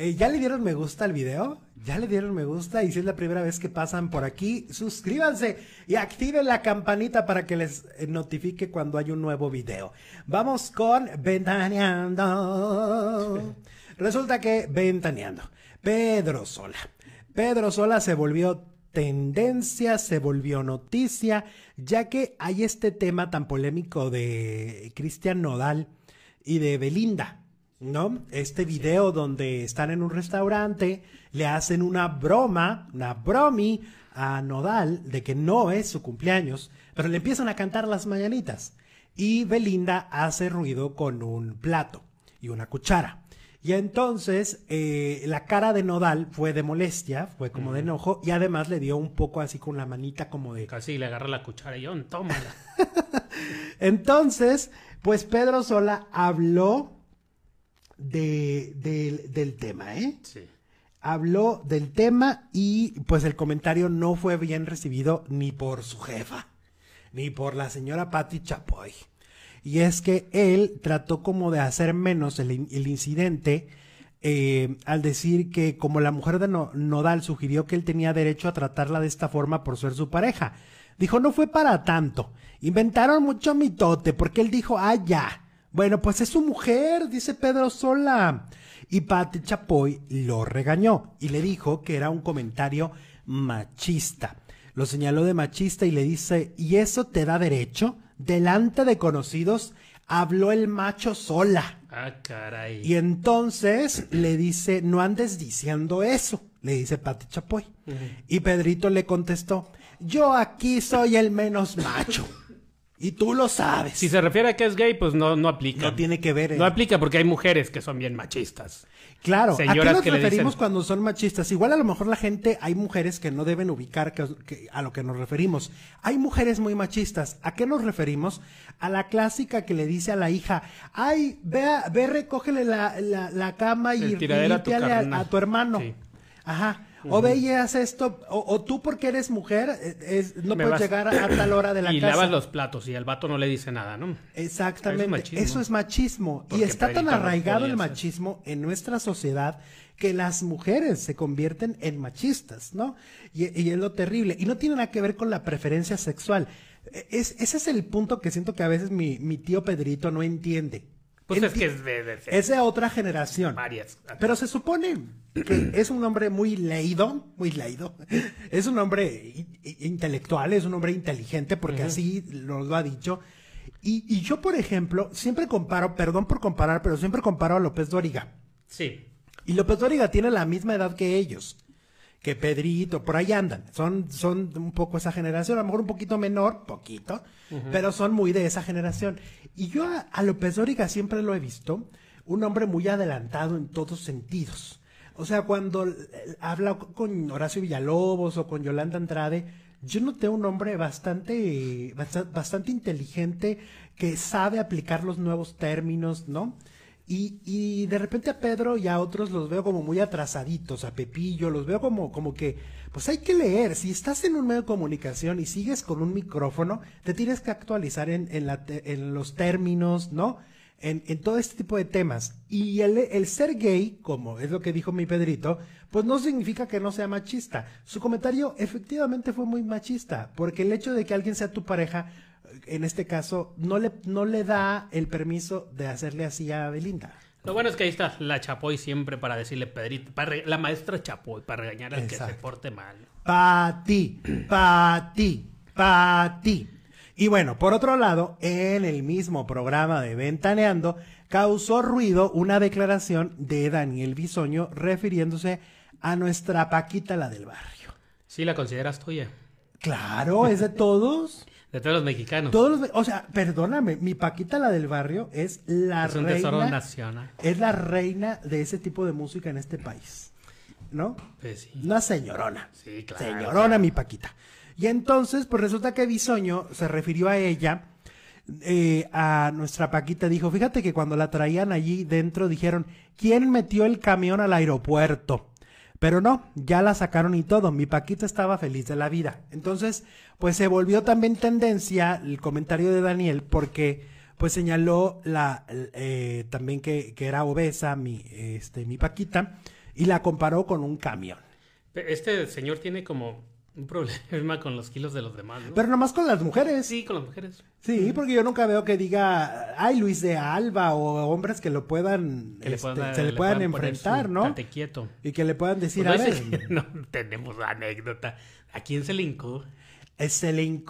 Eh, ya le dieron me gusta al video, ya le dieron me gusta y si es la primera vez que pasan por aquí, suscríbanse y activen la campanita para que les eh, notifique cuando hay un nuevo video. Vamos con Ventaneando. Resulta que Ventaneando, Pedro Sola. Pedro Sola se volvió tendencia, se volvió noticia, ya que hay este tema tan polémico de Cristian Nodal y de Belinda ¿no? Este video donde están en un restaurante, le hacen una broma, una bromi a Nodal de que no es su cumpleaños, pero le empiezan a cantar las mañanitas. Y Belinda hace ruido con un plato y una cuchara. Y entonces eh, la cara de Nodal fue de molestia, fue como de enojo, y además le dio un poco así con la manita como de... Casi le agarra la cuchara y yo, tómala. entonces, pues Pedro Sola habló de, del tema, ¿eh? Sí. Habló del tema y pues el comentario no fue bien recibido ni por su jefa, ni por la señora Patti Chapoy. Y es que él trató como de hacer menos el, incidente eh, al decir que como la mujer de Nodal sugirió que él tenía derecho a tratarla de esta forma por ser su pareja. Dijo, no fue para tanto. Inventaron mucho mitote porque él dijo, ah, ya bueno, pues es su mujer, dice Pedro Sola. Y Patti Chapoy lo regañó y le dijo que era un comentario machista. Lo señaló de machista y le dice, ¿y eso te da derecho? Delante de conocidos habló el macho sola. Ah, caray. Y entonces le dice, no andes diciendo eso, le dice Pati Chapoy. Y Pedrito le contestó, yo aquí soy el menos macho. Y tú lo sabes. Si se refiere a que es gay, pues no, no aplica. No tiene que ver. No eh. aplica porque hay mujeres que son bien machistas. Claro, ¿a qué nos referimos cuando son machistas? Igual a lo mejor la gente, hay mujeres que no deben ubicar a lo que nos referimos. Hay mujeres muy machistas. ¿A qué nos referimos? A la clásica que le dice a la hija, ay, vea, ve recógele la, cama y, y a, tu hermano. Ajá. O ve esto, o, tú porque eres mujer, eh, es, no puedes llegar a, tal hora de la casa. Y lavas los platos y el vato no le dice nada, ¿no? Exactamente, eso es machismo. Y está tan arraigado el ¿eh? machismo en nuestra sociedad que las mujeres se convierten en machistas, ¿no? Y, es lo terrible. Y no tiene nada que ver con la preferencia sexual. E, ese es el punto que siento que a veces mi, mi tío Pedrito no entiende. Pues es que es de, otra generación. Varias. Pero se supone que es un hombre muy leído, muy leído. Es un hombre intelectual, es un hombre inteligente, porque así nos lo ha dicho. Y, y, yo, por ejemplo, siempre comparo, perdón por comparar, pero siempre comparo a López Dóriga. Sí. Y López Dóriga tiene la misma edad que ellos que Pedrito, por ahí andan. Son, son un poco esa generación, a lo mejor un poquito menor, poquito, pero son muy de esa generación. Y yo a, López Dóriga siempre lo he visto, un hombre muy adelantado en todos sentidos. O sea, cuando eh, habla con Horacio Villalobos o con Yolanda Andrade, yo noté un hombre bastante, bastante inteligente que sabe aplicar los nuevos términos, ¿no? Y, y, de repente a Pedro y a otros los veo como muy atrasaditos, a Pepillo, los veo como, como que, pues hay que leer, si estás en un medio de comunicación y sigues con un micrófono, te tienes que actualizar en, los términos, ¿no? En, en, todo este tipo de temas. Y el, el, ser gay, como es lo que dijo mi Pedrito, pues no significa que no sea machista. Su comentario efectivamente fue muy machista, porque el hecho de que alguien sea tu pareja en este caso, no le, no le da el permiso de hacerle así a Belinda. Lo bueno es que ahí está la Chapoy siempre para decirle Pedrito, la maestra Chapoy, para regañar al que se porte mal. Pa' ti, pa' ti, pa' ti. Y bueno, por otro lado, en el mismo programa de Ventaneando, causó ruido una declaración de Daniel Bisoño refiriéndose a nuestra Paquita, la del barrio. Sí, la consideras tuya. Claro, es de todos. De todos los mexicanos. Todos o sea, perdóname, mi Paquita, la del barrio, es la es un reina. Tesoro nacional. Es la reina de ese tipo de música en este país. ¿No? Pues sí. Una señorona. Sí, claro. Señorona, mi Paquita. Y entonces, pues resulta que Bisoño se refirió a ella, eh, a nuestra Paquita, dijo, fíjate que cuando la traían allí dentro dijeron, ¿quién metió el camión al aeropuerto? Pero no, ya la sacaron y todo. Mi Paquita estaba feliz de la vida. Entonces, pues se volvió también tendencia el comentario de Daniel porque pues señaló la eh, también que, que, era obesa mi este mi Paquita y la comparó con un camión. Este señor tiene como un problema con los kilos de los demás, Pero nomás con las mujeres. Sí, con las mujeres. Sí, porque yo nunca veo que diga, ay, Luis de Alba o hombres que lo puedan, este, se le, puedan, enfrentar, ¿no? quieto. Y que le puedan decir, pues a ver. no, tenemos anécdota. ¿A quién se le eh, Se le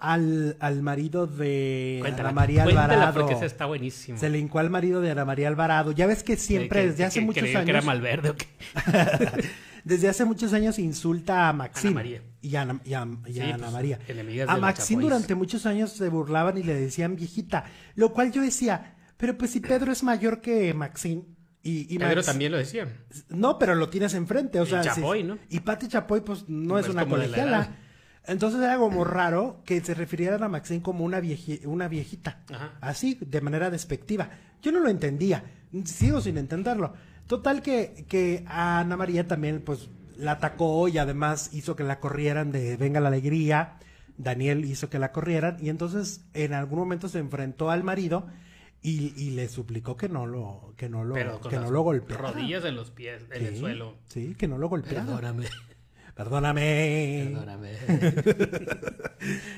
al, al marido de Ana María Alvarado. porque está buenísimo. Se le al marido de Ana María Alvarado. Ya ves que siempre, desde hace muchos años. que era Malverde o qué? desde hace muchos años insulta a Maxine. María. Y, a, Ana pues, María. A Maxine durante muchos años se burlaban y le decían viejita, lo cual yo decía, pero pues si Pedro es mayor que Maxine, y, Pedro también lo decía. No, pero lo tienes enfrente, o sea. Y Chapoy, ¿no? Y Pati Chapoy, pues no, pues, es, una colegiala. Entonces era como raro que se refirieran a Maxine como una, viejita. Así, de manera despectiva. Yo no lo entendía. Sigo sin entenderlo. Total que, que a Ana María también pues la atacó y además hizo que la corrieran de Venga la Alegría. Daniel hizo que la corrieran y entonces en algún momento se enfrentó al marido y, le suplicó que no lo que no lo que no lo golpeara. Rodillas en los pies, en el suelo. Sí, que no lo golpeara. Perdóname. Perdóname.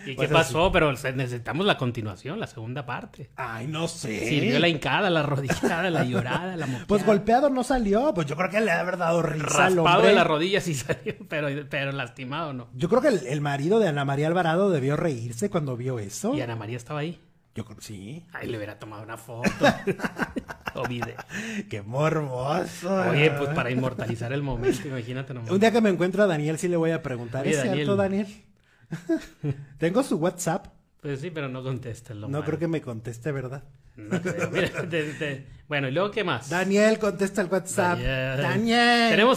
¿Y pues qué pasó? Pero necesitamos la continuación, la segunda parte. Ay, no sé. Sirvió la hincada, la rodillada, la llorada, la Pues golpeado no salió. Pues yo creo que le ha dado risa Raspado de la rodilla sí salió, pero, pero lastimado no. Yo creo que el, marido de Ana María Alvarado debió reírse cuando vio eso. Y Ana María estaba ahí. Yo creo sí. Ay, le hubiera tomado una foto. Ovide. Qué morboso. Oye, ¿eh? pues para inmortalizar el momento, imagínate Un día que me encuentro a Daniel sí le voy a preguntar, ¿es Daniel? cierto, Daniel? Tengo su WhatsApp. Pues sí, pero no conteste. No creo que me conteste, ¿verdad? Bueno, ¿y luego qué más? Daniel, contesta el WhatsApp. Daniel. Tenemos